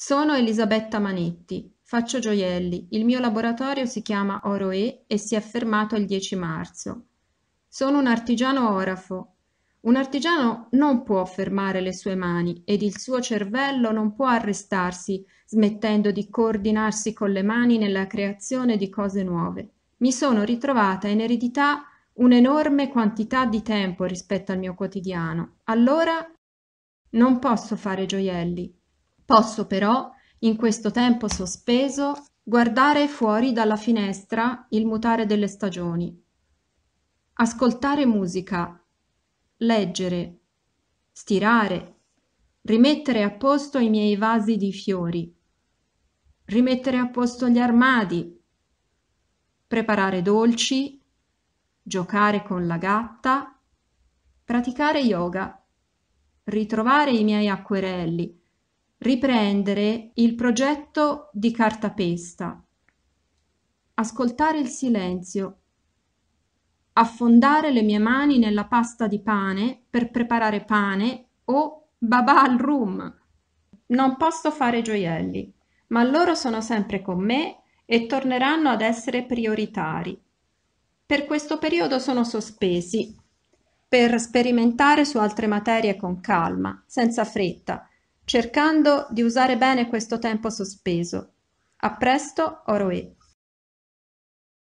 Sono Elisabetta Manetti, faccio gioielli, il mio laboratorio si chiama Oroe e si è fermato il 10 marzo. Sono un artigiano orafo. Un artigiano non può fermare le sue mani ed il suo cervello non può arrestarsi smettendo di coordinarsi con le mani nella creazione di cose nuove. Mi sono ritrovata in eredità un'enorme quantità di tempo rispetto al mio quotidiano. Allora non posso fare gioielli, Posso però, in questo tempo sospeso, guardare fuori dalla finestra il mutare delle stagioni, ascoltare musica, leggere, stirare, rimettere a posto i miei vasi di fiori, rimettere a posto gli armadi, preparare dolci, giocare con la gatta, praticare yoga, ritrovare i miei acquerelli, riprendere il progetto di cartapesta, ascoltare il silenzio, affondare le mie mani nella pasta di pane per preparare pane o babà al rum. Non posso fare gioielli, ma loro sono sempre con me e torneranno ad essere prioritari. Per questo periodo sono sospesi, per sperimentare su altre materie con calma, senza fretta, cercando di usare bene questo tempo sospeso. A presto, Oroe.